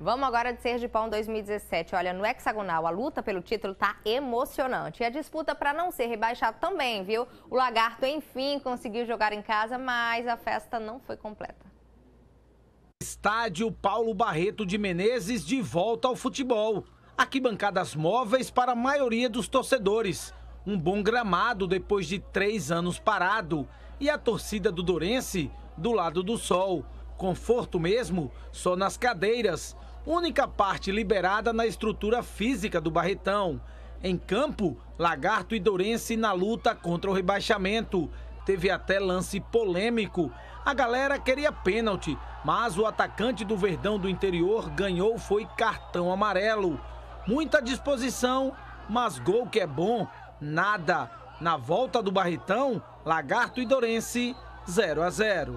Vamos agora de Ser de Pão 2017. Olha, no hexagonal, a luta pelo título está emocionante. E a disputa para não ser rebaixado também, viu? O Lagarto, enfim, conseguiu jogar em casa, mas a festa não foi completa. Estádio Paulo Barreto de Menezes de volta ao futebol. Aqui bancadas móveis para a maioria dos torcedores. Um bom gramado depois de três anos parado. E a torcida do Dorense do lado do sol. Conforto mesmo só nas cadeiras única parte liberada na estrutura física do Barretão. Em campo, Lagarto e Dourense na luta contra o rebaixamento. Teve até lance polêmico. A galera queria pênalti, mas o atacante do Verdão do interior ganhou foi cartão amarelo. Muita disposição, mas gol que é bom, nada. Na volta do Barretão, Lagarto e Dourense, 0 a 0.